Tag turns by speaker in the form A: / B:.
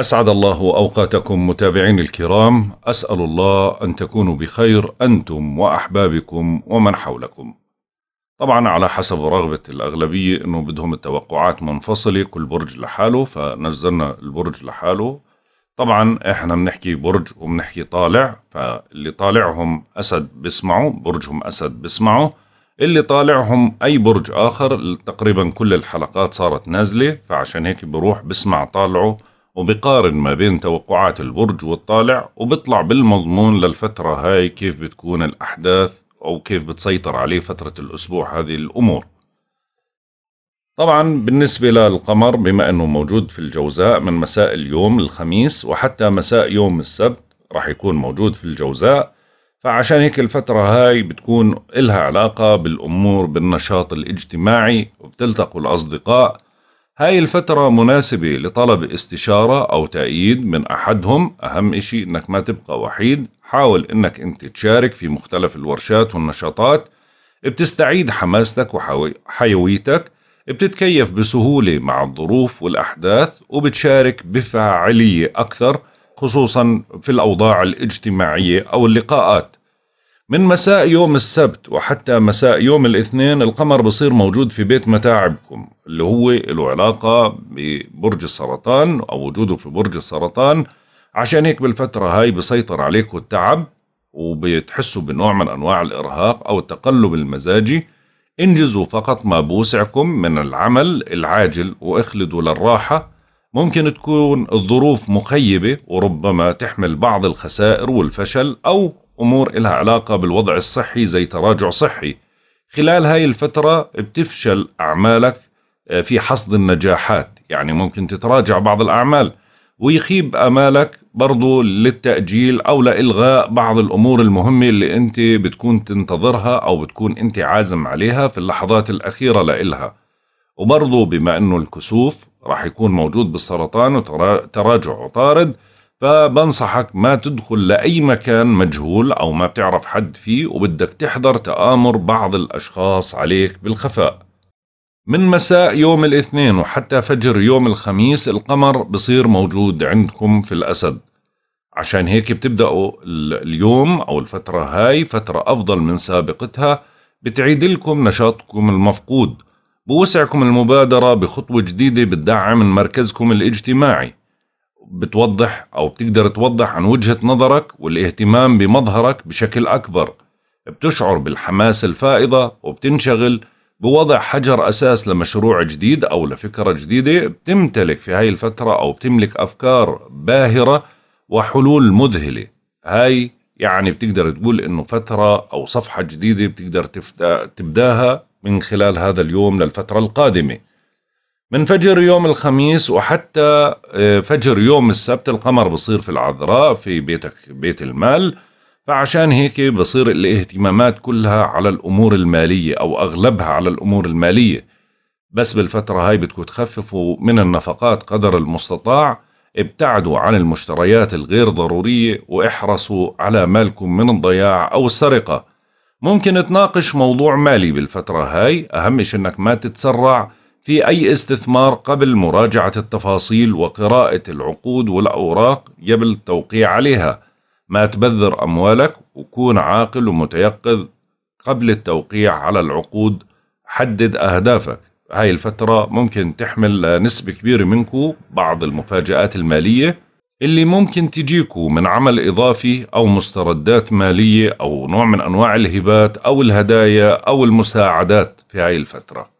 A: أسعد الله أوقاتكم متابعين الكرام أسأل الله أن تكونوا بخير أنتم وأحبابكم ومن حولكم طبعا على حسب رغبة الأغلبية أنه بدهم التوقعات منفصلة كل برج لحاله فنزلنا البرج لحاله طبعا احنا بنحكي برج وبنحكي طالع فاللي طالعهم أسد بسمعه برجهم أسد بسمعه اللي طالعهم أي برج آخر تقريبا كل الحلقات صارت نازلة فعشان هيك بروح بسمع طالعه وبقارن ما بين توقعات البرج والطالع وبطلع بالمضمون للفترة هاي كيف بتكون الأحداث أو كيف بتسيطر عليه فترة الأسبوع هذه الأمور طبعا بالنسبة للقمر بما أنه موجود في الجوزاء من مساء اليوم الخميس وحتى مساء يوم السبت راح يكون موجود في الجوزاء فعشان هيك الفترة هاي بتكون إلها علاقة بالأمور بالنشاط الاجتماعي وبتلتقوا الأصدقاء هاي الفترة مناسبة لطلب استشارة أو تأييد من أحدهم أهم إشي أنك ما تبقى وحيد حاول أنك أنت تشارك في مختلف الورشات والنشاطات بتستعيد حماستك وحيويتك بتتكيف بسهولة مع الظروف والأحداث وبتشارك بفاعلية أكثر خصوصا في الأوضاع الاجتماعية أو اللقاءات من مساء يوم السبت وحتى مساء يوم الاثنين القمر بصير موجود في بيت متاعبكم اللي هو له علاقة ببرج السرطان أو وجوده في برج السرطان عشان هيك بالفترة هاي بسيطر عليكم التعب وبتحسوا بنوع من أنواع الإرهاق أو التقلب المزاجي انجزوا فقط ما بوسعكم من العمل العاجل واخلدوا للراحة ممكن تكون الظروف مخيبة وربما تحمل بعض الخسائر والفشل أو أمور إلها علاقة بالوضع الصحي زي تراجع صحي خلال هاي الفترة بتفشل أعمالك آه، في حصد النجاحات يعني ممكن تتراجع بعض الأعمال ويخيب أمالك برضو للتأجيل أو لإلغاء بعض الأمور المهمة اللي أنت بتكون تنتظرها أو بتكون أنت عازم عليها في اللحظات الأخيرة لإلها وبرضو بما أنه الكسوف راح يكون موجود بالسرطان وتراجع وطارد فبنصحك ما تدخل لأي مكان مجهول أو ما بتعرف حد فيه وبدك تحضر تآمر بعض الأشخاص عليك بالخفاء من مساء يوم الاثنين وحتى فجر يوم الخميس القمر بصير موجود عندكم في الأسد عشان هيك بتبدأوا اليوم أو الفترة هاي فترة أفضل من سابقتها بتعيد لكم نشاطكم المفقود بوسعكم المبادرة بخطوة جديدة بتدعم من مركزكم الاجتماعي بتوضح أو بتقدر توضح عن وجهة نظرك والاهتمام بمظهرك بشكل أكبر بتشعر بالحماس الفائضة وبتنشغل بوضع حجر أساس لمشروع جديد أو لفكرة جديدة بتمتلك في هاي الفترة أو بتملك أفكار باهرة وحلول مذهلة هاي يعني بتقدر تقول إنه فترة أو صفحة جديدة بتقدر تبداها من خلال هذا اليوم للفترة القادمة من فجر يوم الخميس وحتى آه، فجر يوم السبت القمر بصير في العذراء في بيتك بيت المال فعشان هيك بصير الاهتمامات كلها على الأمور المالية أو أغلبها على الأمور المالية بس بالفترة هاي بدكم تخففوا من النفقات قدر المستطاع ابتعدوا عن المشتريات الغير ضرورية واحرصوا على مالكم من الضياع أو السرقة ممكن تناقش موضوع مالي بالفترة هاي أهم شي أنك ما تتسرع في أي استثمار قبل مراجعة التفاصيل وقراءة العقود والأوراق قبل التوقيع عليها ما تبذر أموالك وكون عاقل ومتيقظ قبل التوقيع على العقود حدد أهدافك هاي الفترة ممكن تحمل نسبة كبيرة منكو بعض المفاجآت المالية اللي ممكن تجيكو من عمل إضافي أو مستردات مالية أو نوع من أنواع الهبات أو الهدايا أو المساعدات في هاي الفترة